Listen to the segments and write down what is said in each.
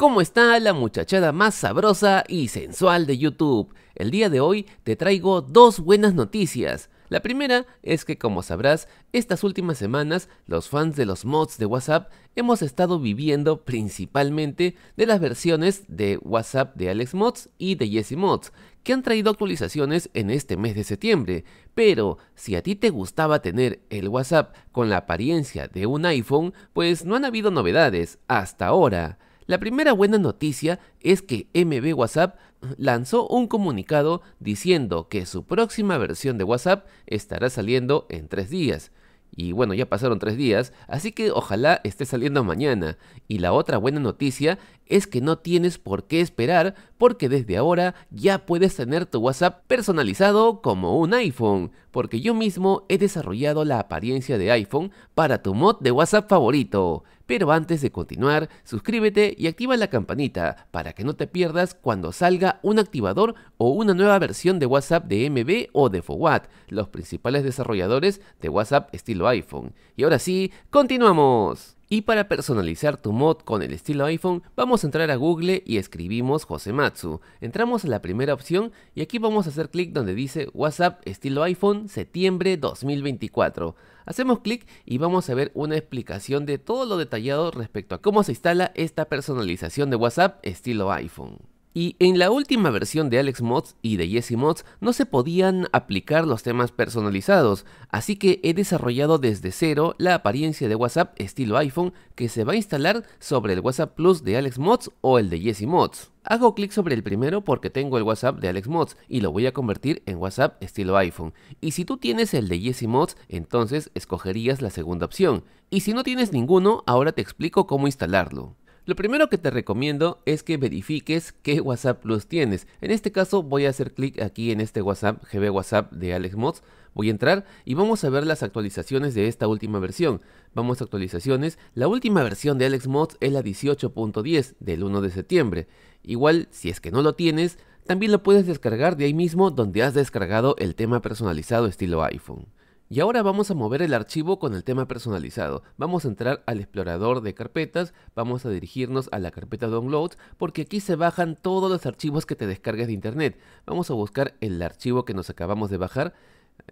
¿Cómo está la muchachada más sabrosa y sensual de YouTube? El día de hoy te traigo dos buenas noticias. La primera es que como sabrás, estas últimas semanas los fans de los mods de WhatsApp hemos estado viviendo principalmente de las versiones de WhatsApp de Alex Mods y de Jesse Mods, que han traído actualizaciones en este mes de septiembre. Pero si a ti te gustaba tener el WhatsApp con la apariencia de un iPhone, pues no han habido novedades hasta ahora. La primera buena noticia es que MB WhatsApp lanzó un comunicado diciendo que su próxima versión de WhatsApp estará saliendo en tres días. Y bueno, ya pasaron tres días, así que ojalá esté saliendo mañana. Y la otra buena noticia es que no tienes por qué esperar porque desde ahora ya puedes tener tu WhatsApp personalizado como un iPhone. Porque yo mismo he desarrollado la apariencia de iPhone para tu mod de WhatsApp favorito. Pero antes de continuar, suscríbete y activa la campanita para que no te pierdas cuando salga un activador o una nueva versión de WhatsApp de MB o de FOWAT, los principales desarrolladores de WhatsApp estilo iPhone. Y ahora sí, continuamos. Y para personalizar tu mod con el estilo iPhone, vamos a entrar a Google y escribimos Josematsu. Entramos a la primera opción y aquí vamos a hacer clic donde dice WhatsApp estilo iPhone septiembre 2024. Hacemos clic y vamos a ver una explicación de todo lo detallado respecto a cómo se instala esta personalización de WhatsApp estilo iPhone. Y en la última versión de Alex Mods y de Jesse Mods no se podían aplicar los temas personalizados, así que he desarrollado desde cero la apariencia de WhatsApp estilo iPhone que se va a instalar sobre el WhatsApp Plus de Alex Mods o el de Jesse Mods. Hago clic sobre el primero porque tengo el WhatsApp de Alex Mods y lo voy a convertir en WhatsApp estilo iPhone. Y si tú tienes el de Jesse Mods, entonces escogerías la segunda opción. Y si no tienes ninguno, ahora te explico cómo instalarlo. Lo primero que te recomiendo es que verifiques qué WhatsApp Plus tienes. En este caso voy a hacer clic aquí en este WhatsApp, GB WhatsApp de Alex Mods. Voy a entrar y vamos a ver las actualizaciones de esta última versión. Vamos a actualizaciones. La última versión de Alex Mods es la 18.10 del 1 de septiembre. Igual, si es que no lo tienes, también lo puedes descargar de ahí mismo donde has descargado el tema personalizado estilo iPhone. Y ahora vamos a mover el archivo con el tema personalizado. Vamos a entrar al explorador de carpetas, vamos a dirigirnos a la carpeta Downloads, porque aquí se bajan todos los archivos que te descargues de internet. Vamos a buscar el archivo que nos acabamos de bajar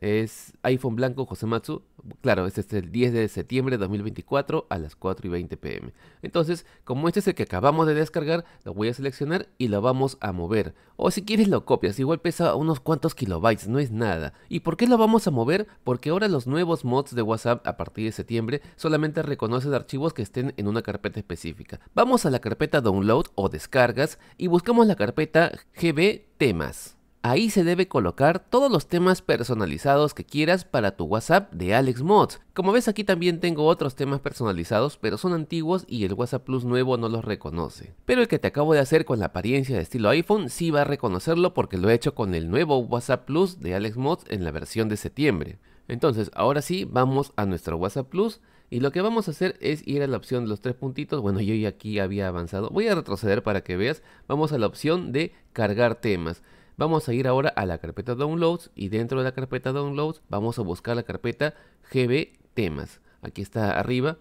es iPhone Blanco Matsu, Claro, este es el 10 de septiembre de 2024 a las 4 y 20 pm. Entonces, como este es el que acabamos de descargar, lo voy a seleccionar y lo vamos a mover. O si quieres lo copias, igual pesa unos cuantos kilobytes, no es nada. ¿Y por qué lo vamos a mover? Porque ahora los nuevos mods de WhatsApp a partir de septiembre solamente reconocen archivos que estén en una carpeta específica. Vamos a la carpeta download o descargas y buscamos la carpeta GB temas. Ahí se debe colocar todos los temas personalizados que quieras para tu WhatsApp de Alex Mods. Como ves aquí también tengo otros temas personalizados, pero son antiguos y el WhatsApp Plus nuevo no los reconoce. Pero el que te acabo de hacer con la apariencia de estilo iPhone sí va a reconocerlo porque lo he hecho con el nuevo WhatsApp Plus de Alex Mods en la versión de septiembre. Entonces, ahora sí, vamos a nuestro WhatsApp Plus y lo que vamos a hacer es ir a la opción de los tres puntitos. Bueno, yo ya aquí había avanzado. Voy a retroceder para que veas. Vamos a la opción de cargar temas. Vamos a ir ahora a la carpeta Downloads y dentro de la carpeta Downloads vamos a buscar la carpeta GB Temas. Aquí está arriba.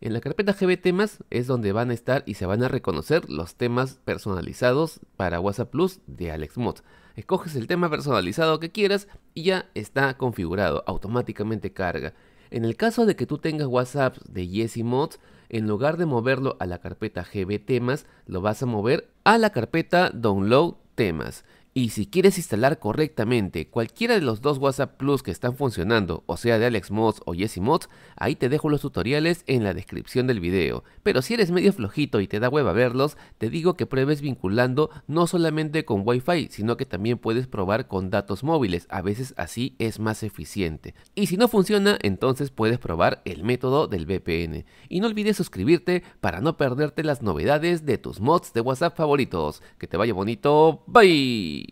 En la carpeta GB Temas es donde van a estar y se van a reconocer los temas personalizados para WhatsApp Plus de AlexMods. Escoges el tema personalizado que quieras y ya está configurado, automáticamente carga. En el caso de que tú tengas WhatsApp de Jesse Mods, en lugar de moverlo a la carpeta GB Temas, lo vas a mover a la carpeta Download Temas. Y si quieres instalar correctamente cualquiera de los dos WhatsApp Plus que están funcionando, o sea de Mods o Mods, ahí te dejo los tutoriales en la descripción del video. Pero si eres medio flojito y te da hueva verlos, te digo que pruebes vinculando no solamente con Wi-Fi, sino que también puedes probar con datos móviles, a veces así es más eficiente. Y si no funciona, entonces puedes probar el método del VPN. Y no olvides suscribirte para no perderte las novedades de tus mods de WhatsApp favoritos. Que te vaya bonito, bye.